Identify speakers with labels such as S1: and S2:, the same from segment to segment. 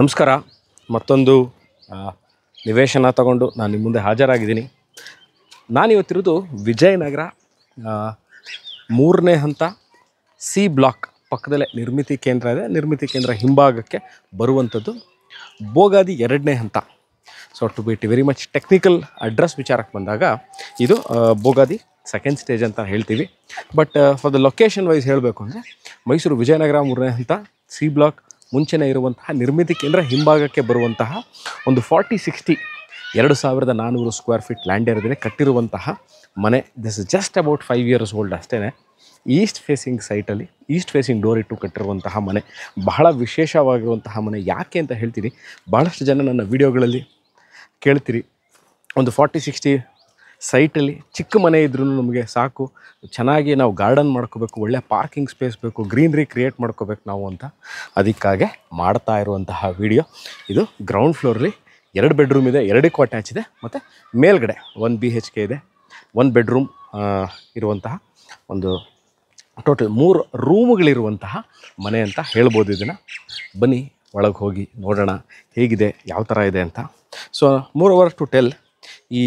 S1: ನಮಸ್ಕಾರ ಮತ್ತೊಂದು ನಿವೇಶನ ತಗೊಂಡು ನಾನು ನಿಮ್ಮ ಮುಂದೆ ಹಾಜರಾಗಿದ್ದೀನಿ ನಾನಿವತ್ತಿರೋದು ವಿಜಯನಗರ ಮೂರನೇ ಹಂತ ಸಿ ಬ್ಲಾಕ್ ಪಕ್ಕದಲ್ಲೇ ನಿರ್ಮಿತಿ ಕೇಂದ್ರ ಇದೆ ನಿರ್ಮಿತಿ ಕೇಂದ್ರ ಹಿಂಭಾಗಕ್ಕೆ ಬರುವಂಥದ್ದು ಬೋಗಾದಿ ಎರಡನೇ ಹಂತ so to be bit very much technical address ವಿಚಾರಕ್ಕೆ ಬಂದಾಗ ಇದು ಬೋಗಾದಿ ಸೆಕೆಂಡ್ ಸ್ಟೇಜ್ ಅಂತ ಹೇಳ್ತೀವಿ but for the location wise ಹೇಳಬೇಕು ಅಂದರೆ ಮೈಸೂರು ವಿಜಯನಗರ ಮೂರನೇ ಹಂತ ಸಿ ಬ್ಲಾಕ್ ಮುಂಚೆನೇ ಇರುವಂತಹ ನಿರ್ಮಿತಿ ಕೇಂದ್ರ ಹಿಂಭಾಗಕ್ಕೆ ಬರುವಂತಹ ಒಂದು ಫಾರ್ಟಿ ಸಿಕ್ಸ್ಟಿ ಎರಡು ಸಾವಿರದ ನಾನ್ನೂರು ಸ್ಕ್ವೇರ್ ಫೀಟ್ ಲ್ಯಾಂಡ್ ಇರೋದೇ ಕಟ್ಟಿರುವಂತಹ ಮನೆ this just about five years old ಅಷ್ಟೇ ಈಸ್ಟ್ ಫೇಸಿಂಗ್ ಸೈಟಲ್ಲಿ ಈಸ್ಟ್ ಫೇಸಿಂಗ್ ಡೋರ್ ಇಟ್ಟು ಕಟ್ಟಿರುವಂತಹ ಮನೆ ಬಹಳ ವಿಶೇಷವಾಗಿರುವಂತಹ ಮನೆ ಯಾಕೆ ಅಂತ ಹೇಳ್ತೀನಿ ಭಾಳಷ್ಟು ಜನ ನನ್ನ ವೀಡಿಯೋಗಳಲ್ಲಿ ಕೇಳ್ತೀರಿ ಒಂದು ಫಾರ್ಟಿ ಸಿಕ್ಸ್ಟಿ ಸೈಟಲ್ಲಿ ಚಿಕ್ಕ ಮನೆ ಇದ್ರೂ ನಮಗೆ ಸಾಕು ಚೆನ್ನಾಗಿ ನಾವು ಗಾರ್ಡನ್ ಮಾಡ್ಕೋಬೇಕು ಒಳ್ಳೆ ಪಾರ್ಕಿಂಗ್ ಸ್ಪೇಸ್ ಬೇಕು ಗ್ರೀನ್ರಿ ಕ್ರಿಯೇಟ್ ಮಾಡ್ಕೋಬೇಕು ನಾವು ಅಂತ ಅದಕ್ಕಾಗೆ ಮಾಡ್ತಾ ಇರುವಂತಹ ವಿಡಿಯೋ ಇದು ಗ್ರೌಂಡ್ ಫ್ಲೋರಲ್ಲಿ ಎರಡು ಬೆಡ್ರೂಮ್ ಇದೆ ಎರಡಕ್ಕೂ ಅಟ್ಯಾಚ್ ಇದೆ ಮತ್ತು ಮೇಲ್ಗಡೆ ಒನ್ ಬಿ ಹೆಚ್ ಕೆ ಇದೆ ಒನ್ ಬೆಡ್ರೂಮ್ ಇರುವಂತಹ ಒಂದು ಟೋಟಲ್ ಮೂರು ರೂಮುಗಳಿರುವಂತಹ ಮನೆ ಅಂತ ಹೇಳ್ಬೋದು ಇದನ್ನು ಬನ್ನಿ ಒಳಗೆ ಹೋಗಿ ನೋಡೋಣ ಹೇಗಿದೆ ಯಾವ ಥರ ಇದೆ ಅಂತ so moreover to tell ಈ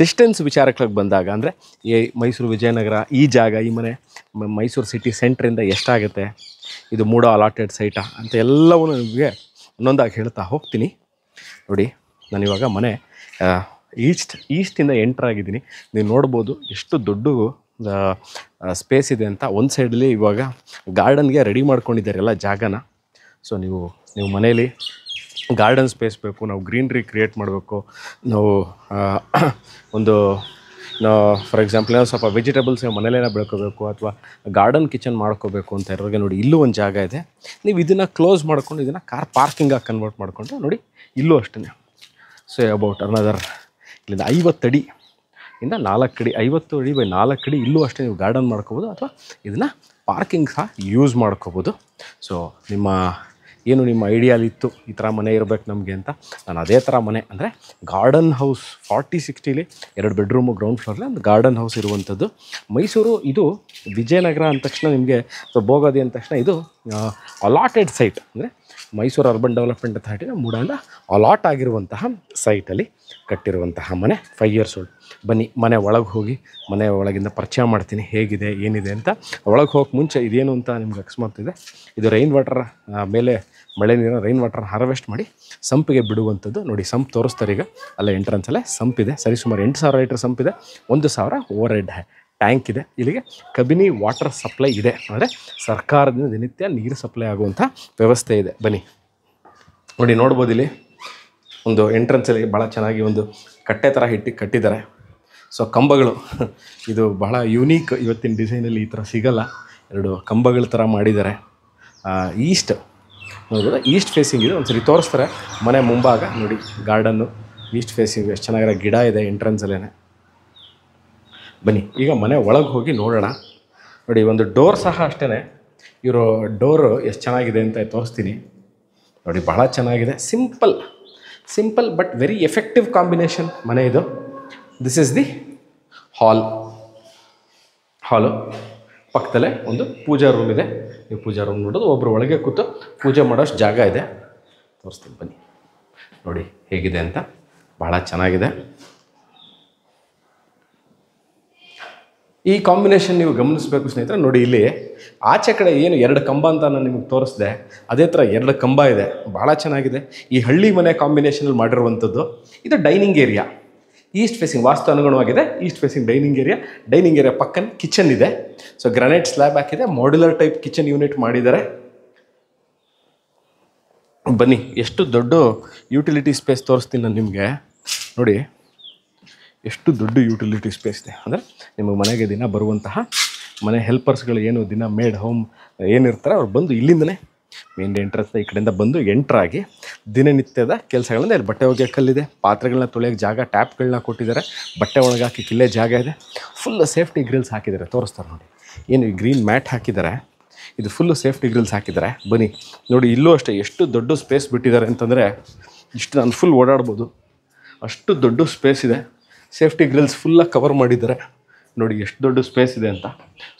S1: ಡಿಸ್ಟೆನ್ಸ್ ವಿಚಾರಕ್ಕೆ ಬಂದಾಗ ಅಂದರೆ ಈ ಮೈಸೂರು ವಿಜಯನಗರ ಈ ಜಾಗ ಈ ಮನೆ ಮೈಸೂರು ಸಿಟಿ ಸೆಂಟ್ರಿಂದ ಎಷ್ಟಾಗುತ್ತೆ ಇದು ಮೂಡೋ ಅಲಾಟೆಡ್ ಸೈಟಾ ಅಂತ ಎಲ್ಲವನ್ನು ನಿಮಗೆ ಒಂದೊಂದಾಗಿ ಹೇಳ್ತಾ ಹೋಗ್ತೀನಿ ನೋಡಿ ನಾನಿವಾಗ ಮನೆ ಈಸ್ಟ್ ಈಸ್ಟಿಂದ ಎಂಟ್ರಾಗಿದ್ದೀನಿ ನೀವು ನೋಡ್ಬೋದು ಎಷ್ಟು ದೊಡ್ಡ ಸ್ಪೇಸ್ ಇದೆ ಅಂತ ಒಂದು ಸೈಡಲ್ಲಿ ಇವಾಗ ಗಾರ್ಡನ್ಗೆ ರೆಡಿ ಮಾಡ್ಕೊಂಡಿದ್ದಾರೆ ಎಲ್ಲ ಜಾಗನ ಸೊ ನೀವು ನೀವು ಮನೇಲಿ ಗಾರ್ಡನ್ ಸ್ಪೇಸ್ ಬೇಕು ನಾವು ಗ್ರೀನ್ರಿ ಕ್ರಿಯೇಟ್ ಮಾಡಬೇಕು ನಾವು ಒಂದು ಫಾರ್ ಎಕ್ಸಾಂಪಲ್ ಏನೋ ಸ್ವಲ್ಪ ವೆಜಿಟೇಬಲ್ಸ್ ಮನೇಲೇನೋ ಬೆಳ್ಕೋಬೇಕು ಅಥವಾ ಗಾರ್ಡನ್ ಕಿಚನ್ ಮಾಡ್ಕೋಬೇಕು ಅಂತ ಇರೋರಿಗೆ ನೋಡಿ ಇಲ್ಲೂ ಒಂದು ಜಾಗ ಇದೆ ನೀವು ಇದನ್ನು ಕ್ಲೋಸ್ ಮಾಡ್ಕೊಂಡು ಇದನ್ನು ಕಾರ್ ಪಾರ್ಕಿಂಗಾಗಿ ಕನ್ವರ್ಟ್ ಮಾಡಿಕೊಂಡು ನೋಡಿ ಇಲ್ಲೂ ಅಷ್ಟೇ ಸೊ ಅಬೌಟ್ ಅನದರ್ ಇಲ್ಲಿಂದ ಐವತ್ತು ಅಡಿ ಇಂದ ನಾಲ್ಕು ಅಡಿ ಐವತ್ತು ಅಡಿ ಬೈ ನಾಲ್ಕು ಅಡಿ ಇಲ್ಲೂ ಅಷ್ಟೇ ನೀವು ಗಾರ್ಡನ್ ಮಾಡ್ಕೋಬೋದು ಅಥವಾ ಇದನ್ನು ಪಾರ್ಕಿಂಗ್ ಸಹ ಯೂಸ್ ಮಾಡ್ಕೋಬೋದು ಸೊ ನಿಮ್ಮ ಏನು ನಿಮ್ಮ ಐಡಿಯಾಲ್ ಇತ್ತು ಈ ಥರ ಮನೆ ಇರಬೇಕು ನಮಗೆ ಅಂತ ನಾನು ಅದೇ ಥರ ಮನೆ ಅಂದರೆ ಗಾರ್ಡನ್ ಹೌಸ್ ಫಾರ್ಟಿ ಸಿಕ್ಸ್ಟೀಲಿ ಎರಡು ಬೆಡ್ರೂಮು ಗ್ರೌಂಡ್ ಫ್ಲೋರಲ್ಲಿ ಒಂದು ಗಾರ್ಡನ್ ಹೌಸ್ ಇರುವಂಥದ್ದು ಮೈಸೂರು ಇದು ವಿಜಯನಗರ ಅಂದ ತಕ್ಷಣ ನಿಮಗೆ ಭೋಗದಿ ಅಂದ ತಕ್ಷಣ ಇದು ಅಲಾಟೆಡ್ ಸೈಟ್ ಅಂದರೆ ಮೈಸೂರು ಅರ್ಬನ್ ಡೆವಲಪ್ಮೆಂಟ್ ಅಥಾರಿಟಿನ ಮೂಡಂದ ಅಲಾಟ್ ಆಗಿರುವಂತಹ ಸೈಟಲ್ಲಿ ಕಟ್ಟಿರುವಂತಹ ಮನೆ ಫೈವ್ ಇಯರ್ಸ್ ಓಲ್ಡ್ ಬನ್ನಿ ಮನೆ ಒಳಗೆ ಹೋಗಿ ಮನೆ ಒಳಗಿಂದ ಪರಿಚಯ ಮಾಡ್ತೀನಿ ಹೇಗಿದೆ ಏನಿದೆ ಅಂತ ಒಳಗೆ ಹೋಗಕ್ಕೆ ಮುಂಚೆ ಇದೇನು ಅಂತ ನಿಮ್ಗೆ ಅಕಸ್ಮಾತ್ ಇದೆ ಇದು ರೈನ್ ವಾಟರ್ ಮೇಲೆ ಮಳೆ ನೀರನ್ನು ರೈನ್ ವಾಟರ್ ಹಾರ್ವೆಸ್ಟ್ ಮಾಡಿ ಸಂಪಿಗೆ ಬಿಡುವಂಥದ್ದು ನೋಡಿ ಸಂಪ್ ತೋರಿಸ್ತಾರೆ ಈಗ ಅಲ್ಲೇ ಎಂಟ್ರೆನ್ಸಲ್ಲೇ ಸಂಪಿದೆ ಸರಿ ಸುಮಾರು ಎಂಟು ಸಾವಿರ ಲೀಟ್ರ್ ಸಂಪಿದೆ ಒಂದು ಸಾವಿರ ಓವರ್ ಹೆಡ್ ಟ್ಯಾಂಕ್ ಇದೆ ಇಲ್ಲಿಗೆ ಕಬಿನಿ ವಾಟರ್ ಸಪ್ಲೈ ಇದೆ ಅಂದರೆ ಸರ್ಕಾರದಿಂದ ದಿನನಿತ್ಯ ನೀರು ಸಪ್ಲೈ ಆಗುವಂಥ ವ್ಯವಸ್ಥೆ ಇದೆ ಬನ್ನಿ ನೋಡಿ ನೋಡ್ಬೋದು ಇಲ್ಲಿ ಒಂದು ಎಂಟ್ರೆನ್ಸಲ್ಲಿ ಭಾಳ ಚೆನ್ನಾಗಿ ಒಂದು ಕಟ್ಟೆ ಥರ ಇಟ್ಟು ಕಟ್ಟಿದ್ದಾರೆ ಸೊ ಕಂಬಗಳು ಇದು ಬಹಳ ಯೂನೀಕ್ ಇವತ್ತಿನ ಡಿಸೈನಲ್ಲಿ ಈ ಥರ ಸಿಗಲ್ಲ ಎರಡು ಕಂಬಗಳ ಥರ ಮಾಡಿದ್ದಾರೆ ಈಸ್ಟ್ ನೋಡ್ಬೋದು ಈಸ್ಟ್ ಫೇಸಿಂಗ್ ಇದು ಸರಿ ತೋರಿಸ್ತಾರೆ ಮನೆ ಮುಂಭಾಗ ನೋಡಿ ಗಾರ್ಡನ್ನು ಈಸ್ಟ್ ಫೇಸಿಂಗ್ ಎಷ್ಟು ಚೆನ್ನಾಗಿರೋ ಗಿಡ ಇದೆ ಎಂಟ್ರೆನ್ಸಲ್ಲೇ ಬನ್ನಿ ಈಗ ಮನೆ ಒಳಗೆ ಹೋಗಿ ನೋಡೋಣ ನೋಡಿ ಒಂದು ಡೋರ್ ಸಹ ಅಷ್ಟೇ ಇವರು ಡೋರು ಎಷ್ಟು ಚೆನ್ನಾಗಿದೆ ಅಂತ ತೋರಿಸ್ತೀನಿ ನೋಡಿ ಭಾಳ ಚೆನ್ನಾಗಿದೆ simple simple but very effective combination ಮನೆ ಇದು ದಿಸ್ ಇಸ್ ದಿ ಹಾಲ್ ಹಾಲು ಪಕ್ಕದಲ್ಲೇ ಒಂದು ಪೂಜಾ ರೂಮ್ ಇದೆ ನೀವು ಪೂಜಾ ರೂಮ್ ನೋಡೋದು ಒಬ್ಬರು ಒಳಗೆ ಕೂತು ಪೂಜೆ ಮಾಡೋಷ್ಟು ಜಾಗ ಇದೆ ತೋರಿಸ್ತೀನಿ ಬನ್ನಿ ನೋಡಿ ಹೇಗಿದೆ ಅಂತ ಭಾಳ ಚೆನ್ನಾಗಿದೆ ಈ ಕಾಂಬಿನೇಷನ್ ನೀವು ಗಮನಿಸಬೇಕು ಸ್ನೇಹಿತರೆ ನೋಡಿ ಇಲ್ಲಿ ಆಚೆ ಕಡೆ ಏನು ಎರಡು ಕಂಬ ಅಂತ ನಾನು ನಿಮಗೆ ತೋರಿಸಿದೆ ಅದೇ ಥರ ಎರಡು ಕಂಬ ಇದೆ ಭಾಳ ಚೆನ್ನಾಗಿದೆ ಈ ಹಳ್ಳಿ ಮನೆ ಕಾಂಬಿನೇಷನಲ್ಲಿ ಮಾಡಿರುವಂಥದ್ದು ಇದು dining area east facing vastu ಅನುಗುಣವಾಗಿದೆ east facing dining area dining area ಪಕ್ಕನ ಕಿಚನ್ ಇದೆ ಸೊ ಗ್ರಾನೈಟ್ ಸ್ಲ್ಯಾಬ್ ಹಾಕಿದೆ ಮಾಡ್ಯುಲರ್ ಟೈಪ್ ಕಿಚನ್ ಯೂನಿಟ್ ಮಾಡಿದ್ದಾರೆ ಬನ್ನಿ ಎಷ್ಟು ದೊಡ್ಡ ಯುಟಿಲಿಟಿ ಸ್ಪೇಸ್ ತೋರಿಸ್ತೀನಿ ನಾನು ನಿಮಗೆ ನೋಡಿ ಎಷ್ಟು ದೊಡ್ಡ ಯುಟಿಲಿಟಿ ಸ್ಪೇಸ್ ಇದೆ ಅಂದರೆ ನಿಮಗೆ ಮನೆಗೆ ದಿನ ಬರುವಂತಹ ಮನೆ ಹೆಲ್ಪರ್ಸ್ಗಳು ಏನು ದಿನ ಮೇಡ್ ಹೋಮ್ ಏನಿರ್ತಾರೆ ಅವ್ರು ಬಂದು ಇಲ್ಲಿಂದನೇ ಮೇನ್ ಎಂಟ್ರೆನ್ಸ್ ಈ ಕಡೆಯಿಂದ ಬಂದು ಎಂಟ್ರಾಗಿ ದಿನನಿತ್ಯದ ಕೆಲಸಗಳನ್ನ ಇಲ್ಲಿ ಬಟ್ಟೆ ಒಗೆಯೋ ಕಲ್ಲಿದೆ ಪಾತ್ರೆಗಳನ್ನ ತೊಳೆಯೋಕೆ ಜಾಗ ಟ್ಯಾಪ್ಗಳನ್ನ ಕೊಟ್ಟಿದ್ದಾರೆ ಬಟ್ಟೆ ಹಾಕಿ ಕಿಲ್ಲೇ ಜಾಗ ಇದೆ ಫುಲ್ಲು ಸೇಫ್ಟಿ ಗ್ರಿಲ್ಸ್ ಹಾಕಿದ್ದಾರೆ ತೋರಿಸ್ತಾರೆ ನೋಡಿ ಏನು ಈ ಗ್ರೀನ್ ಮ್ಯಾಟ್ ಹಾಕಿದ್ದಾರೆ ಇದು ಫುಲ್ಲು ಸೇಫ್ಟಿ ಗ್ರಿಲ್ಸ್ ಹಾಕಿದ್ದಾರೆ ಬನ್ನಿ ನೋಡಿ ಇಲ್ಲೂ ಅಷ್ಟೇ ಎಷ್ಟು ದೊಡ್ಡ ಸ್ಪೇಸ್ ಬಿಟ್ಟಿದ್ದಾರೆ ಅಂತಂದರೆ ಇಷ್ಟು ನಾನು ಫುಲ್ ಓಡಾಡ್ಬೋದು ಅಷ್ಟು ದೊಡ್ಡ ಸ್ಪೇಸ್ ಇದೆ ಸೇಫ್ಟಿ ಗ್ರಿಲ್ಸ್ ಫುಲ್ಲಾಗಿ ಕವರ್ ಮಾಡಿದ್ದಾರೆ ನೋಡಿ ಎಷ್ಟು ದೊಡ್ಡ ಸ್ಪೇಸ್ ಇದೆ ಅಂತ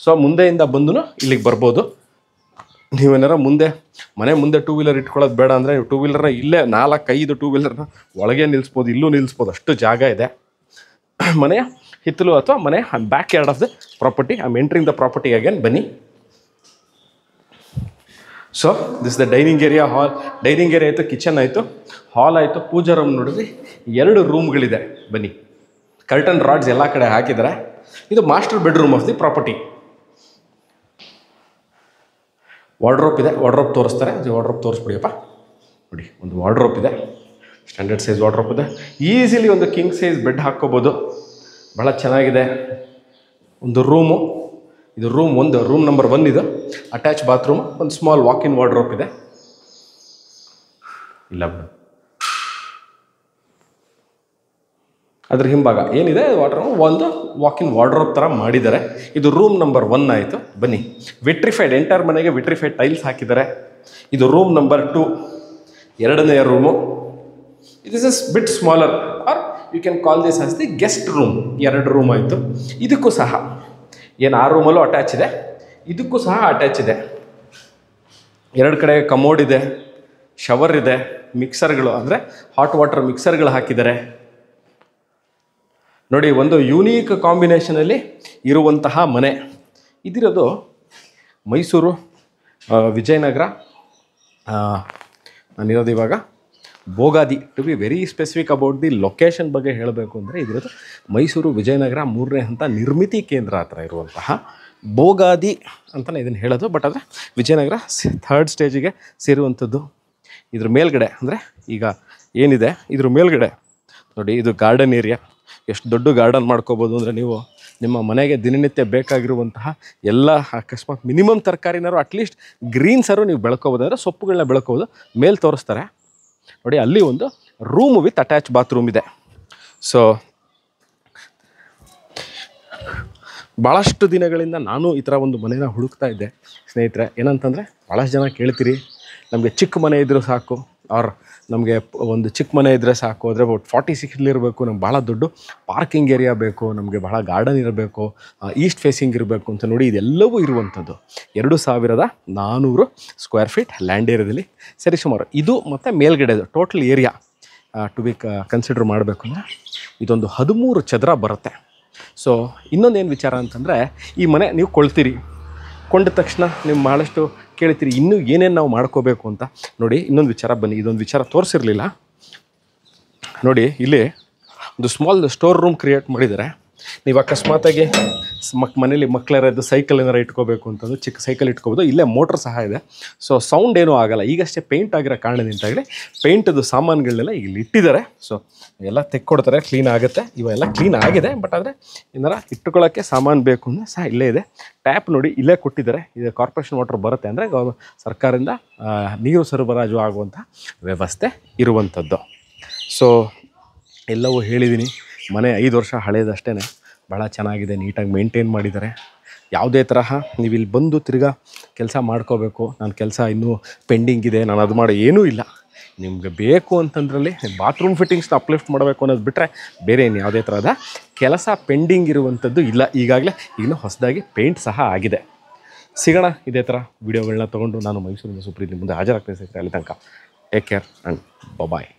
S1: ಸೊ ಮುಂದೆಯಿಂದ ಬಂದು ಇಲ್ಲಿಗೆ ಬರ್ಬೋದು ನೀವೇನಾರ ಮುಂದೆ ಮನೆ ಮುಂದೆ ಟೂ ವೀಲರ್ ಇಟ್ಕೊಳ್ಳೋದು ಬೇಡ ಅಂದರೆ ನೀವು ಟೂ ವೀಲರ್ನ ಇಲ್ಲೇ ನಾಲ್ಕೈದು ಟೂ ವೀಲರ್ನ ಒಳಗೆ ನಿಲ್ಲಿಸ್ಬೋದು ಇಲ್ಲೂ ನಿಲ್ಲಿಸ್ಬೋದು ಅಷ್ಟು ಜಾಗ ಇದೆ ಮನೆಯ ಹಿತ್ತಲು ಅಥವಾ ಮನೆ backyard of the property I entering the property again ಬನ್ನಿ so this the dining area hall dining area ಆಯಿತು ಕಿಚನ್ ಆಯಿತು ಹಾಲ್ ಆಯಿತು ಪೂಜಾ ರೂಮ್ ನೋಡಿದ್ರಿ ಎರಡು ರೂಮ್ಗಳಿದೆ ಬನ್ನಿ ಕರ್ಟನ್ ರಾಡ್ಸ್ ಎಲ್ಲ ಕಡೆ ಹಾಕಿದರೆ ಇದು master bedroom of the property wardrobe ಇದೆ ವಾರ್ಡ್ರೋಪ್ ತೋರಿಸ್ತಾರೆ ವಾರ್ಡ್ರೋಪ್ ತೋರಿಸ್ಬಿಡಿಯಪ್ಪ ನೋಡಿ ಒಂದು ವಾರ್ಡ್ರೋಪ್ ಇದೆ ಸ್ಟ್ಯಾಂಡರ್ಡ್ ಸೈಜ್ ವಾರ್ಡ್ರೋಪ್ ಇದೆ ಈಸಿಲಿ ಒಂದು ಕಿಂಗ್ ಸೈಜ್ ಬೆಡ್ ಹಾಕ್ಕೋಬೋದು ಭಾಳ ಚೆನ್ನಾಗಿದೆ ಒಂದು ರೂಮು ಇದು ರೂಮ್ ಒಂದು ರೂಮ್ ನಂಬರ್ ಒನ್ ಇದು ಅಟ್ಯಾಚ್ ಬಾತ್ರೂಮ್ ಒಂದು ಸ್ಮಾಲ್ ವಾಕಿನ್ ವಾರ್ಡ್ರೋಪ್ ಇದೆ ಇಲ್ಲ ಅದ್ರ ಹಿಂಭಾಗ ಏನಿದೆ ವಾಟರ್ ಒಂದು ವಾಕಿನ್ ವಾರ್ಡ್ರೋಬ್ ಥರ ಮಾಡಿದ್ದಾರೆ ಇದು ರೂಮ್ ನಂಬರ್ ಒನ್ ಆಯಿತು ಬನ್ನಿ ವಿಟ್ರಿಫೈಡ್ ಎಂಟರ್ ಮನೆಗೆ ವಿಟ್ರಿಫೈಡ್ ಟೈಲ್ಸ್ ಹಾಕಿದ್ದಾರೆ ಇದು ರೂಮ್ ನಂಬರ್ ಟು ಎರಡನೆಯ room it is is bit smaller or you can call this as the guest room ಎರಡು ರೂಮ್ ಆಯಿತು ಇದಕ್ಕೂ ಸಹ ಏನು ಆ ರೂಮಲ್ಲೂ ಅಟ್ಯಾಚ್ ಇದೆ ಇದಕ್ಕೂ ಸಹ ಅಟ್ಯಾಚ್ ಇದೆ ಎರಡು ಕಡೆ ಕಮೋಡ್ ಇದೆ ಶವರ್ ಇದೆ ಮಿಕ್ಸರ್ಗಳು ಅಂದರೆ ಹಾಟ್ ವಾಟರ್ ಮಿಕ್ಸರ್ಗಳು ಹಾಕಿದ್ದಾರೆ ನೋಡಿ ಒಂದು ಯೂನೀಕ್ ಕಾಂಬಿನೇಷನಲ್ಲಿ ಇರುವಂತಹ ಮನೆ ಇದಿರೋದು ಮೈಸೂರು ವಿಜಯನಗರ ನಾನಿರೋದು ಇವಾಗ Bogadi to be very specific about the location ಬಗ್ಗೆ ಹೇಳಬೇಕು ಅಂದರೆ ಇದಿರೋದು ಮೈಸೂರು ವಿಜಯನಗರ ಮೂರನೇ ಹಂತ ನಿರ್ಮಿತಿ ಕೇಂದ್ರ ಹತ್ರ ಇರುವಂತಹ ಬೋಗಾದಿ ಅಂತಲೇ ಇದನ್ನು ಹೇಳೋದು ಬಟ್ ಅಂದರೆ ವಿಜಯನಗರ ಥರ್ಡ್ ಸ್ಟೇಜಿಗೆ ಸೇರುವಂಥದ್ದು ಇದ್ರ ಮೇಲ್ಗಡೆ ಅಂದರೆ ಈಗ ಏನಿದೆ ಇದ್ರ ಮೇಲ್ಗಡೆ ನೋಡಿ ಇದು ಗಾರ್ಡನ್ ಏರಿಯಾ ಎಷ್ಟು ದೊಡ್ಡ ಗಾರ್ಡನ್ ಮಾಡ್ಕೋಬೋದು ಅಂದರೆ ನೀವು ನಿಮ್ಮ ಮನೆಗೆ ದಿನನಿತ್ಯ ಬೇಕಾಗಿರುವಂತಹ ಎಲ್ಲ ಅಕಸ್ಮಾತ್ ಮಿನಿಮಮ್ ತರಕಾರಿನಾರು ಅಟ್ಲೀಸ್ಟ್ ಗ್ರೀನ್ಸರು ನೀವು ಬೆಳ್ಕೋಬೋದು ಅಂದರೆ ಸೊಪ್ಪುಗಳನ್ನ ಬೆಳ್ಕೋಬೋದು ಮೇಲೆ ತೋರಿಸ್ತಾರೆ ನೋಡಿ ಅಲ್ಲಿ ಒಂದು ರೂಮ್ ವಿತ್ ಅಟ್ಯಾಚ್ ಬಾತ್ರೂಮ್ ಇದೆ ಸೊ ಭಾಳಷ್ಟು ದಿನಗಳಿಂದ ನಾನು ಈ ಥರ ಒಂದು ಮನೇನ ಹುಡುಕ್ತಾ ಇದ್ದೆ ಸ್ನೇಹಿತರೆ ಏನಂತಂದರೆ ಭಾಳಷ್ಟು ಜನ ಕೇಳ್ತೀರಿ ನಮಗೆ ಚಿಕ್ಕ ಮನೆ ಇದ್ದರೂ ಸಾಕು ಅವ್ರ ನಮಗೆ ಒಂದು ಚಿಕ್ಕ ಮನೆ ಇದ್ದರೆ ಸಾಕು ಅಂದರೆ ಒಟ್ಟು ಫಾರ್ಟಿ ಇರಬೇಕು ನಮ್ಗೆ ಭಾಳ ದೊಡ್ಡ ಪಾರ್ಕಿಂಗ್ ಏರಿಯಾ ಬೇಕು ನಮಗೆ ಭಾಳ ಗಾರ್ಡನ್ ಇರಬೇಕು ಈಸ್ಟ್ ಫೇಸಿಂಗ್ ಇರಬೇಕು ಅಂತ ನೋಡಿ ಇದೆಲ್ಲವೂ ಇರುವಂಥದ್ದು ಎರಡು ಸಾವಿರದ ನಾನ್ನೂರು ಸ್ಕ್ವೇರ್ ಫೀಟ್ ಲ್ಯಾಂಡ್ ಏರಿಯಾದಲ್ಲಿ ಸರಿ ಸುಮಾರು ಇದು ಮತ್ತು ಮೇಲ್ಗಡೆದು total area to be consider ಮಾಡಬೇಕು ಅಂದರೆ ಇದೊಂದು ಹದಿಮೂರು ಚದರ ಬರುತ್ತೆ ಸೊ ಏನು ವಿಚಾರ ಅಂತಂದರೆ ಈ ಮನೆ ನೀವು ಕೊಳ್ತೀರಿ ಕೊಂಡ ತಕ್ಷಣ ನೀವು ಭಾಳಷ್ಟು ಕೇಳ್ತೀರಿ ಇನ್ನೂ ಏನೇನು ನಾವು ಮಾಡ್ಕೋಬೇಕು ಅಂತ ನೋಡಿ ಇನ್ನೊಂದು ವಿಚಾರ ಬನ್ನಿ ಇದೊಂದು ವಿಚಾರ ತೋರಿಸಿರಲಿಲ್ಲ ನೋಡಿ ಇಲ್ಲಿ ಒಂದು ಸ್ಮಾಲ್ ಸ್ಟೋರ್ ರೂಮ್ ಕ್ರಿಯೇಟ್ ಮಾಡಿದರೆ ನೀವು ಅಕಸ್ಮಾತಾಗಿ ಮಕ್ ಮನೇಲಿ ಮಕ್ಕಳಾರದ್ದು ಸೈಕಲ್ ಏನಾರ ಇಟ್ಕೋಬೇಕು ಅಂತಂದು ಚಿಕ್ಕ ಸೈಕಲ್ ಇಟ್ಕೋಬೋದು ಇಲ್ಲೇ ಮೋಟ್ರ್ ಸಹ ಇದೆ ಸೊ ಸೌಂಡ್ ಏನೂ ಆಗಲ್ಲ ಈಗಷ್ಟೇ ಪೇಂಟ್ ಆಗಿರೋ ಕಾರಣದಿಂದಾಗಲಿ ಪೇಂಟದ್ದು ಸಾಮಾನುಗಳನ್ನೆಲ್ಲ ಇಲ್ಲಿ ಇಟ್ಟಿದ್ದಾರೆ ಸೊ ಎಲ್ಲ ತೆಕ್ಕೊಡ್ತಾರೆ ಕ್ಲೀನ್ ಆಗುತ್ತೆ ಇವೆಲ್ಲ ಕ್ಲೀನ್ ಆಗಿದೆ ಬಟ್ ಆದರೆ ಏನಾರ ಇಟ್ಕೊಳ್ಳೋಕ್ಕೆ ಸಾಮಾನು ಬೇಕು ಅಂದರೆ ಸಹ ಇಲ್ಲೇ ಇದೆ ಟ್ಯಾಪ್ ನೋಡಿ ಇಲ್ಲೇ ಕೊಟ್ಟಿದ್ದಾರೆ ಇದು ಕಾರ್ಪೊರೇಷನ್ ವಾಟರ್ ಬರುತ್ತೆ ಅಂದರೆ ಗೌರ್ ಸರ್ಕಾರದಿಂದ ನೀರು ಸರಬರಾಜು ಆಗುವಂಥ ವ್ಯವಸ್ಥೆ ಇರುವಂಥದ್ದು ಸೊ ಎಲ್ಲವೂ ಹೇಳಿದ್ದೀನಿ ಮನೆ ಐದು ವರ್ಷ ಹಳೆಯದಷ್ಟೇ ಭಾಳ ಚೆನ್ನಾಗಿದೆ ನೀಟಾಗಿ ಮೇಂಟೈನ್ ಮಾಡಿದ್ದಾರೆ ಯಾವುದೇ ತರಹ ನೀವು ಇಲ್ಲಿ ಬಂದು ತಿರ್ಗಾ ಕೆಲಸ ಮಾಡ್ಕೋಬೇಕು ನನ್ನ ಕೆಲಸ ಇನ್ನೂ ಪೆಂಡಿಂಗ್ ಇದೆ ನಾನು ಅದು ಮಾಡೋ ಏನೂ ಇಲ್ಲ ನಿಮಗೆ ಬೇಕು ಅಂತಂದ್ರಲ್ಲಿ ಬಾತ್ರೂಮ್ ಫಿಟ್ಟಿಂಗ್ಸ್ನ ಅಪ್ಲಿಫ್ಟ್ ಮಾಡಬೇಕು ಅನ್ನೋದು ಬಿಟ್ಟರೆ ಬೇರೆ ಏನು ಯಾವುದೇ ಥರದ ಕೆಲಸ ಪೆಂಡಿಂಗ್ ಇರುವಂಥದ್ದು ಇಲ್ಲ ಈಗಾಗಲೇ ಇನ್ನು ಹೊಸದಾಗಿ ಪೇಂಟ್ ಸಹ ಆಗಿದೆ ಸಿಗೋಣ ಇದೇ ಥರ ವಿಡಿಯೋಗಳನ್ನ ತೊಗೊಂಡು ನಾನು ಮೈಸೂರಿನ ಸುಪ್ರೀತಿ ಮುಂದೆ ಹಾಜರಾಗ್ತೀನಿ ಅಲ್ಲಿ ತನಕ ಟೇಕ್ ಕೇರ್ ಆ್ಯಂಡ್ ಬಾಯ್